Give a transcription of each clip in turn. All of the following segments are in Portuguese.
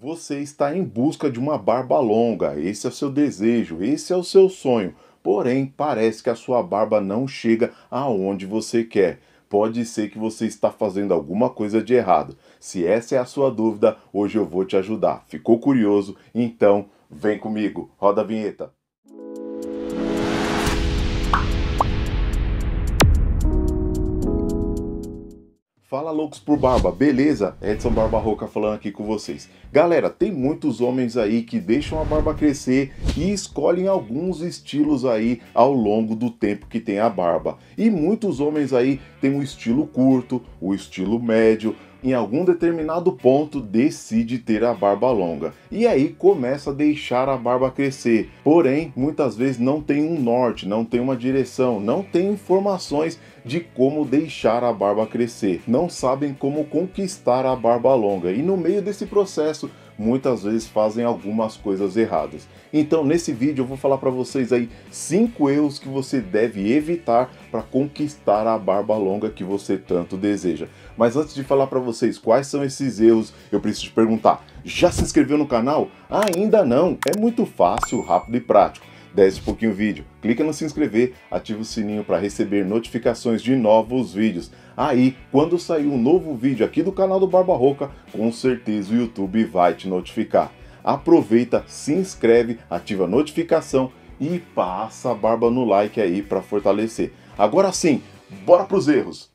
Você está em busca de uma barba longa, esse é o seu desejo, esse é o seu sonho. Porém, parece que a sua barba não chega aonde você quer. Pode ser que você está fazendo alguma coisa de errado. Se essa é a sua dúvida, hoje eu vou te ajudar. Ficou curioso? Então, vem comigo. Roda a vinheta. Fala loucos por barba, beleza? Edson Barba Roca falando aqui com vocês. Galera, tem muitos homens aí que deixam a barba crescer e escolhem alguns estilos aí ao longo do tempo que tem a barba. E muitos homens aí têm o um estilo curto, o um estilo médio, em algum determinado ponto decide ter a barba longa e aí começa a deixar a barba crescer. Porém, muitas vezes não tem um norte, não tem uma direção, não tem informações de como deixar a barba crescer, não sabem como conquistar a barba longa e no meio desse processo muitas vezes fazem algumas coisas erradas. Então, nesse vídeo eu vou falar para vocês aí cinco erros que você deve evitar para conquistar a barba longa que você tanto deseja. Mas antes de falar para vocês quais são esses erros, eu preciso te perguntar: já se inscreveu no canal? Ainda não? É muito fácil, rápido e prático desce e pouquinho vídeo. Clica no se inscrever, ativa o sininho para receber notificações de novos vídeos. Aí, quando sair um novo vídeo aqui do canal do Barba Roca, com certeza o YouTube vai te notificar. Aproveita, se inscreve, ativa a notificação e passa a barba no like aí para fortalecer. Agora sim, bora para os erros.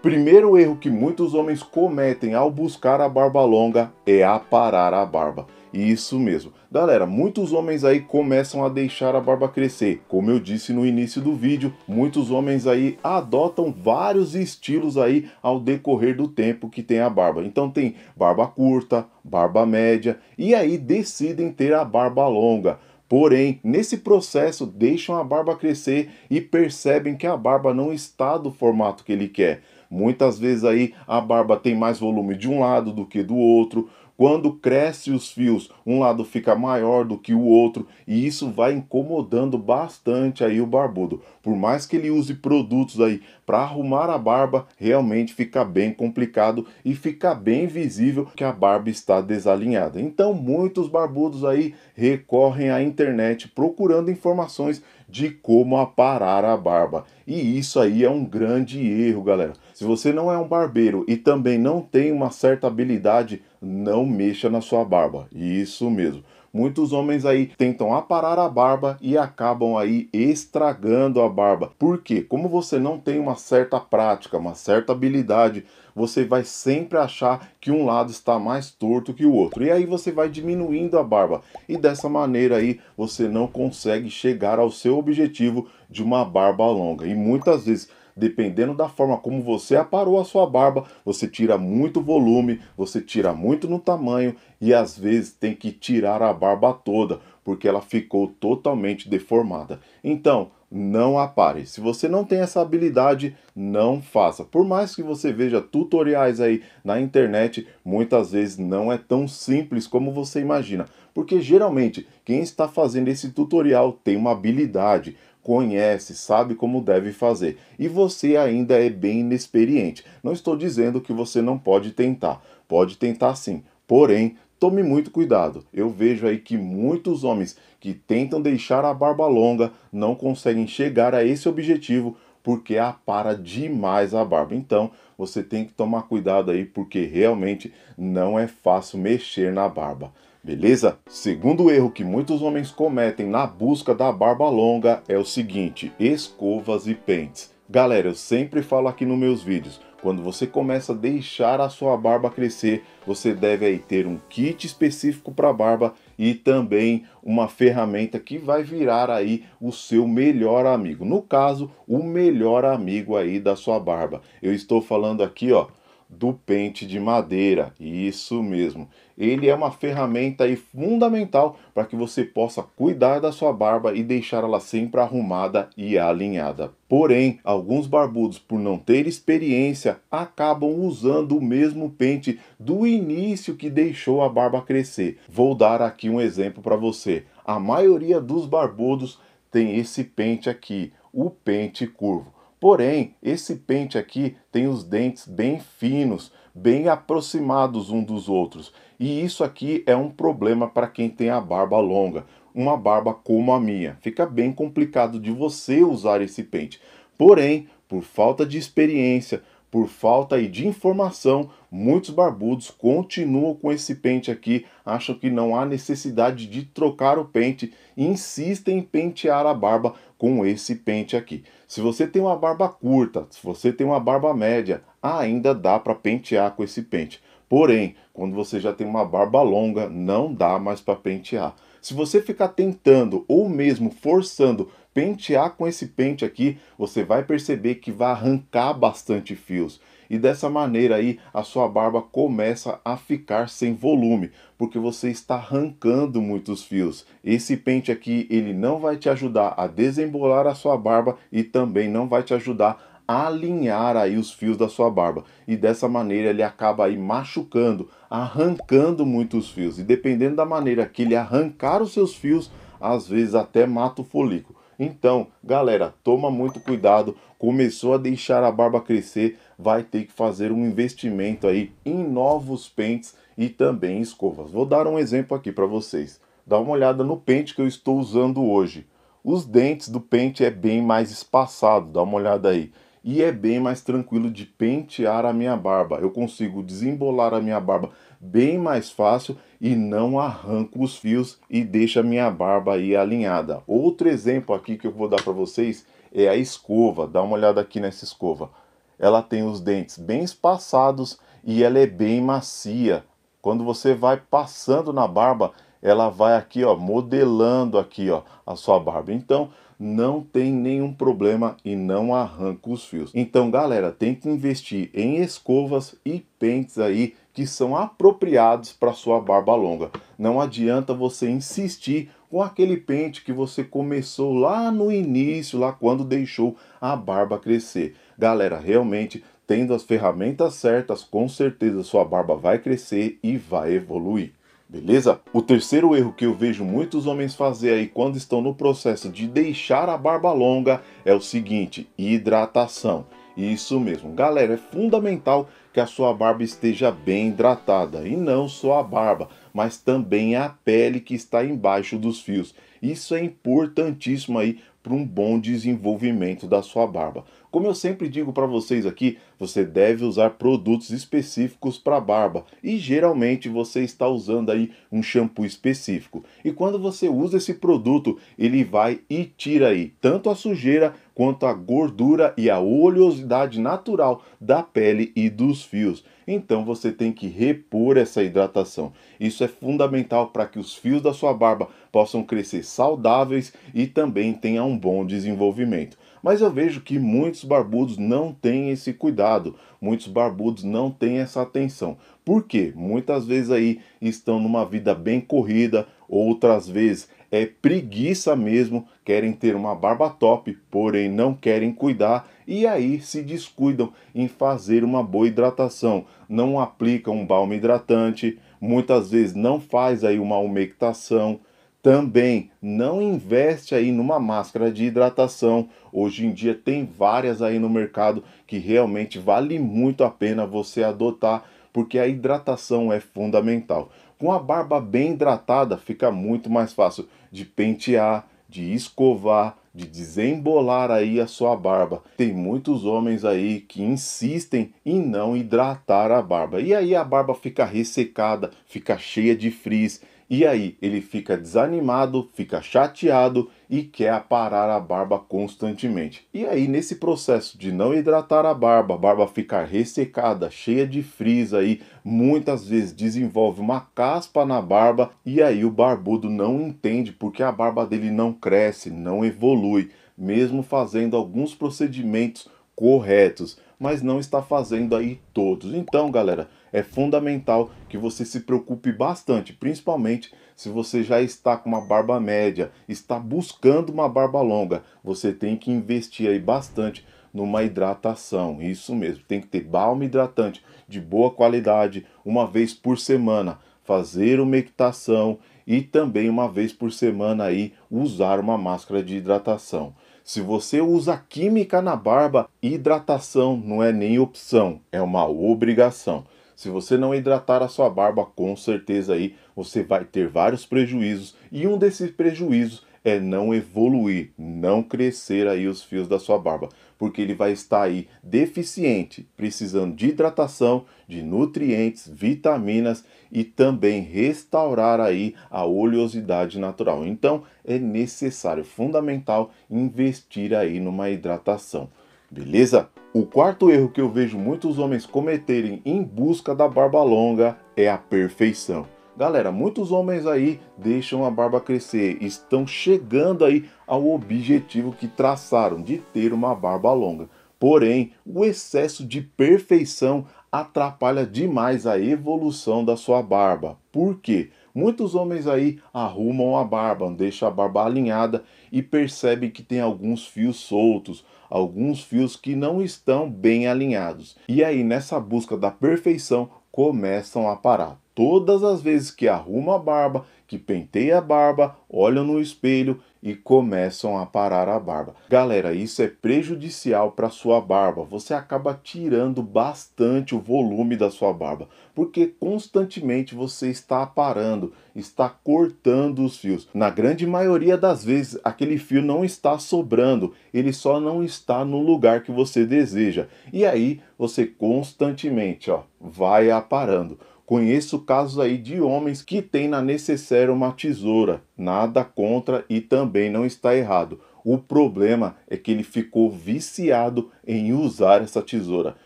Primeiro erro que muitos homens cometem ao buscar a barba longa é aparar a barba. Isso mesmo. Galera, muitos homens aí começam a deixar a barba crescer. Como eu disse no início do vídeo, muitos homens aí adotam vários estilos aí ao decorrer do tempo que tem a barba. Então tem barba curta, barba média e aí decidem ter a barba longa. Porém, nesse processo, deixam a barba crescer e percebem que a barba não está do formato que ele quer. Muitas vezes aí a barba tem mais volume de um lado do que do outro. Quando cresce os fios, um lado fica maior do que o outro e isso vai incomodando bastante aí o barbudo. Por mais que ele use produtos aí para arrumar a barba realmente fica bem complicado e fica bem visível que a barba está desalinhada. Então muitos barbudos aí recorrem à internet procurando informações de como aparar a barba. E isso aí é um grande erro, galera. Se você não é um barbeiro e também não tem uma certa habilidade, não mexa na sua barba. Isso mesmo. Muitos homens aí tentam aparar a barba e acabam aí estragando a barba. Por quê? Como você não tem uma certa prática, uma certa habilidade, você vai sempre achar que um lado está mais torto que o outro. E aí você vai diminuindo a barba. E dessa maneira aí você não consegue chegar ao seu objetivo de uma barba longa. E muitas vezes dependendo da forma como você aparou a sua barba, você tira muito volume, você tira muito no tamanho e às vezes tem que tirar a barba toda, porque ela ficou totalmente deformada. Então, não apare. Se você não tem essa habilidade, não faça. Por mais que você veja tutoriais aí na internet, muitas vezes não é tão simples como você imagina, porque geralmente quem está fazendo esse tutorial tem uma habilidade, conhece, sabe como deve fazer e você ainda é bem inexperiente. Não estou dizendo que você não pode tentar, pode tentar sim, porém tome muito cuidado. Eu vejo aí que muitos homens que tentam deixar a barba longa não conseguem chegar a esse objetivo porque apara demais a barba. Então você tem que tomar cuidado aí porque realmente não é fácil mexer na barba. Beleza? Segundo erro que muitos homens cometem na busca da barba longa é o seguinte: escovas e pentes. Galera, eu sempre falo aqui nos meus vídeos, quando você começa a deixar a sua barba crescer, você deve aí ter um kit específico para barba e também uma ferramenta que vai virar aí o seu melhor amigo. No caso, o melhor amigo aí da sua barba. Eu estou falando aqui, ó, do pente de madeira. Isso mesmo. Ele é uma ferramenta fundamental para que você possa cuidar da sua barba e deixar ela sempre arrumada e alinhada. Porém, alguns barbudos, por não ter experiência, acabam usando o mesmo pente do início que deixou a barba crescer. Vou dar aqui um exemplo para você. A maioria dos barbudos tem esse pente aqui, o pente curvo. Porém, esse pente aqui tem os dentes bem finos, bem aproximados um dos outros. E isso aqui é um problema para quem tem a barba longa, uma barba como a minha. Fica bem complicado de você usar esse pente. Porém, por falta de experiência, por falta de informação, muitos barbudos continuam com esse pente aqui, acham que não há necessidade de trocar o pente, insistem em pentear a barba com esse pente aqui. Se você tem uma barba curta, se você tem uma barba média, ainda dá para pentear com esse pente. Porém, quando você já tem uma barba longa, não dá mais para pentear. Se você ficar tentando ou mesmo forçando pentear com esse pente aqui, você vai perceber que vai arrancar bastante fios. E dessa maneira aí a sua barba começa a ficar sem volume, porque você está arrancando muitos fios. Esse pente aqui, ele não vai te ajudar a desembolar a sua barba e também não vai te ajudar a alinhar aí os fios da sua barba e dessa maneira ele acaba aí machucando, arrancando muitos fios e dependendo da maneira que ele arrancar os seus fios, às vezes até mata o folículo. Então, galera, toma muito cuidado. Começou a deixar a barba crescer, vai ter que fazer um investimento aí em novos pentes e também escovas. Vou dar um exemplo aqui para vocês. Dá uma olhada no pente que eu estou usando hoje. Os dentes do pente é bem mais espaçado, dá uma olhada aí. E é bem mais tranquilo de pentear a minha barba. Eu consigo desembolar a minha barba bem mais fácil e não arranco os fios e deixa a minha barba aí alinhada. Outro exemplo aqui que eu vou dar para vocês é a escova. Dá uma olhada aqui nessa escova ela tem os dentes bem espaçados e ela é bem macia. Quando você vai passando na barba, ela vai aqui, ó, modelando aqui, ó, a sua barba. Então, não tem nenhum problema e não arranca os fios. Então, galera, tem que investir em escovas e pentes aí que são apropriados para sua barba longa. Não adianta você insistir com aquele pente que você começou lá no início, lá quando deixou a barba crescer. Galera, realmente tendo as ferramentas certas, com certeza sua barba vai crescer e vai evoluir. Beleza? O terceiro erro que eu vejo muitos homens fazer aí quando estão no processo de deixar a barba longa é o seguinte: hidratação. Isso mesmo, galera, é fundamental que a sua barba esteja bem hidratada, e não só a barba, mas também a pele que está embaixo dos fios. Isso é importantíssimo aí para um bom desenvolvimento da sua barba. Como eu sempre digo para vocês aqui, você deve usar produtos específicos para barba e geralmente você está usando aí um shampoo específico. E quando você usa esse produto, ele vai e tira aí tanto a sujeira quanto a gordura e a oleosidade natural da pele e dos fios. Então você tem que repor essa hidratação. Isso é fundamental para que os fios da sua barba possam crescer saudáveis e também tenha um bom desenvolvimento. Mas eu vejo que muitos barbudos não têm esse cuidado, muitos barbudos não têm essa atenção. Por quê? Muitas vezes aí estão numa vida bem corrida, outras vezes é preguiça mesmo, querem ter uma barba top, porém não querem cuidar e aí se descuidam em fazer uma boa hidratação, não aplicam um balme hidratante, muitas vezes não faz aí uma umectação, também não investe aí numa máscara de hidratação. Hoje em dia tem várias aí no mercado que realmente vale muito a pena você adotar, porque a hidratação é fundamental. Com a barba bem hidratada, fica muito mais fácil de pentear, de escovar, de desembolar aí a sua barba. Tem muitos homens aí que insistem em não hidratar a barba. E aí a barba fica ressecada, fica cheia de frizz e aí ele fica desanimado, fica chateado e quer aparar a barba constantemente. E aí nesse processo de não hidratar a barba, a barba ficar ressecada, cheia de frizz aí, muitas vezes desenvolve uma caspa na barba e aí o barbudo não entende porque a barba dele não cresce, não evolui, mesmo fazendo alguns procedimentos corretos mas não está fazendo aí todos. Então, galera, é fundamental que você se preocupe bastante, principalmente se você já está com uma barba média, está buscando uma barba longa, você tem que investir aí bastante numa hidratação. Isso mesmo, tem que ter balma hidratante de boa qualidade, uma vez por semana, fazer uma equitação e também uma vez por semana aí usar uma máscara de hidratação. Se você usa química na barba, hidratação não é nem opção, é uma obrigação. Se você não hidratar a sua barba, com certeza aí você vai ter vários prejuízos e um desses prejuízos é não evoluir, não crescer aí os fios da sua barba, porque ele vai estar aí deficiente, precisando de hidratação, de nutrientes, vitaminas e também restaurar aí a oleosidade natural. Então é necessário, fundamental investir aí numa hidratação. Beleza? O quarto erro que eu vejo muitos homens cometerem em busca da barba longa é a perfeição. Galera, muitos homens aí deixam a barba crescer, estão chegando aí ao objetivo que traçaram de ter uma barba longa. Porém, o excesso de perfeição atrapalha demais a evolução da sua barba. Por quê? Muitos homens aí arrumam a barba, deixam a barba alinhada e percebem que tem alguns fios soltos, alguns fios que não estão bem alinhados. E aí, nessa busca da perfeição, começam a parar. Todas as vezes que arruma a barba, que penteia a barba, olham no espelho e começam a parar a barba. Galera, isso é prejudicial para sua barba. Você acaba tirando bastante o volume da sua barba, porque constantemente você está aparando, está cortando os fios. Na grande maioria das vezes, aquele fio não está sobrando, ele só não está no lugar que você deseja. E aí você constantemente, ó, vai aparando. Conheço casos aí de homens que têm na necessária uma tesoura, nada contra e também não está errado. O problema é que ele ficou viciado em usar essa tesoura.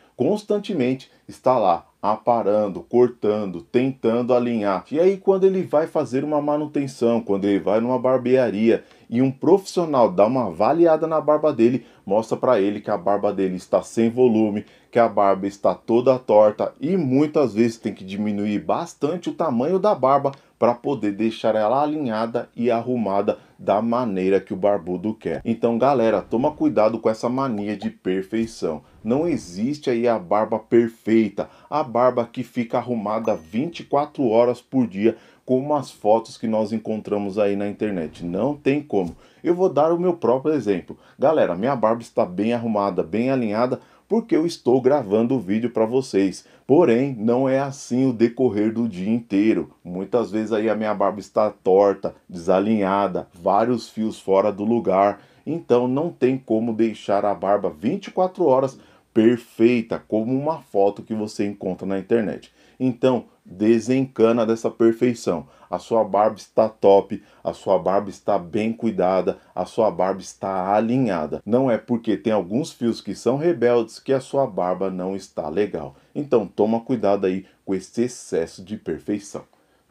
Constantemente está lá aparando, cortando, tentando alinhar. E aí quando ele vai fazer uma manutenção, quando ele vai numa barbearia, e um profissional dá uma avaliada na barba dele, mostra para ele que a barba dele está sem volume, que a barba está toda torta e muitas vezes tem que diminuir bastante o tamanho da barba para poder deixar ela alinhada e arrumada da maneira que o barbudo quer. Então, galera, toma cuidado com essa mania de perfeição. Não existe aí a barba perfeita, a barba que fica arrumada 24 horas por dia como as fotos que nós encontramos aí na internet. Não tem como. Eu vou dar o meu próprio exemplo. Galera, minha barba está bem arrumada, bem alinhada, porque eu estou gravando o vídeo para vocês. Porém, não é assim o decorrer do dia inteiro. Muitas vezes aí a minha barba está torta, desalinhada, vários fios fora do lugar. Então não tem como deixar a barba 24 horas perfeita, como uma foto que você encontra na internet. Então, desencana dessa perfeição. A sua barba está top, a sua barba está bem cuidada, a sua barba está alinhada. Não é porque tem alguns fios que são rebeldes que a sua barba não está legal. Então toma cuidado aí com esse excesso de perfeição.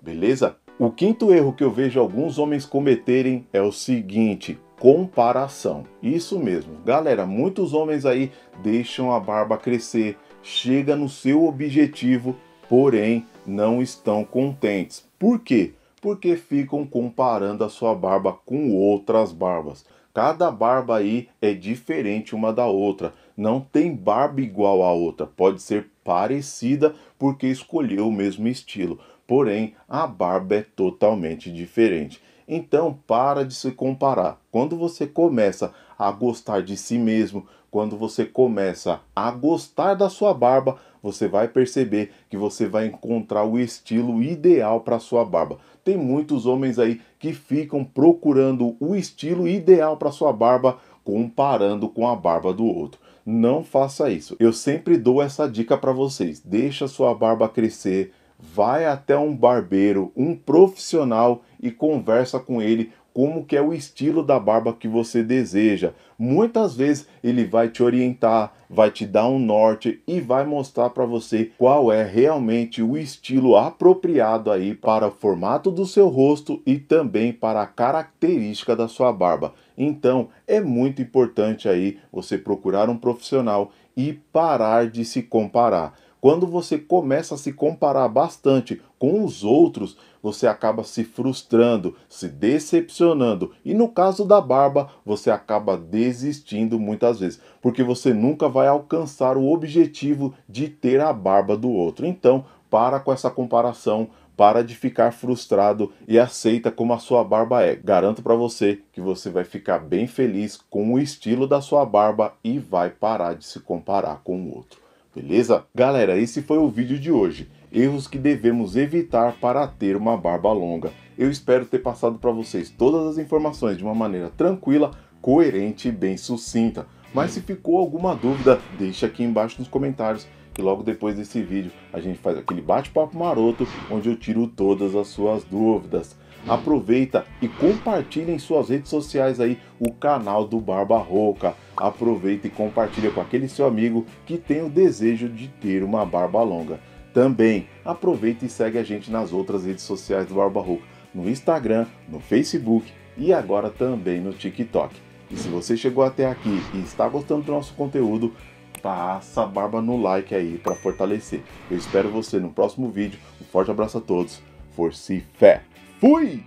Beleza? O quinto erro que eu vejo alguns homens cometerem é o seguinte: comparação. Isso mesmo. Galera, muitos homens aí deixam a barba crescer, chega no seu objetivo porém não estão contentes. Por quê? Porque ficam comparando a sua barba com outras barbas. Cada barba aí é diferente uma da outra. Não tem barba igual a outra. Pode ser parecida porque escolheu o mesmo estilo. Porém, a barba é totalmente diferente. Então, para de se comparar. Quando você começa a gostar de si mesmo, quando você começa a gostar da sua barba, você vai perceber que você vai encontrar o estilo ideal para sua barba. Tem muitos homens aí que ficam procurando o estilo ideal para sua barba, comparando com a barba do outro. Não faça isso. Eu sempre dou essa dica para vocês. Deixa sua barba crescer, vai até um barbeiro, um profissional e conversa com ele como que é o estilo da barba que você deseja. Muitas vezes ele vai te orientar, vai te dar um norte e vai mostrar para você qual é realmente o estilo apropriado aí para o formato do seu rosto e também para a característica da sua barba. Então, é muito importante aí você procurar um profissional e parar de se comparar. Quando você começa a se comparar bastante com os outros, você acaba se frustrando, se decepcionando. E no caso da barba, você acaba desistindo muitas vezes, porque você nunca vai alcançar o objetivo de ter a barba do outro. Então, para com essa comparação, para de ficar frustrado e aceita como a sua barba é. Garanto para você que você vai ficar bem feliz com o estilo da sua barba e vai parar de se comparar com o outro. Beleza? Galera, esse foi o vídeo de hoje. Erros que devemos evitar para ter uma barba longa. Eu espero ter passado para vocês todas as informações de uma maneira tranquila, coerente e bem sucinta. Mas se ficou alguma dúvida, deixa aqui embaixo nos comentários e logo depois desse vídeo a gente faz aquele bate-papo maroto onde eu tiro todas as suas dúvidas aproveita e compartilha em suas redes sociais aí o canal do Barba Roca. Aproveita e compartilha com aquele seu amigo que tem o desejo de ter uma barba longa. Também aproveita e segue a gente nas outras redes sociais do Barba Roca no Instagram, no Facebook e agora também no TikTok. E se você chegou até aqui e está gostando do nosso conteúdo, passa a barba no like aí para fortalecer. Eu espero você no próximo vídeo. Um forte abraço a todos. Força e fé! Fui!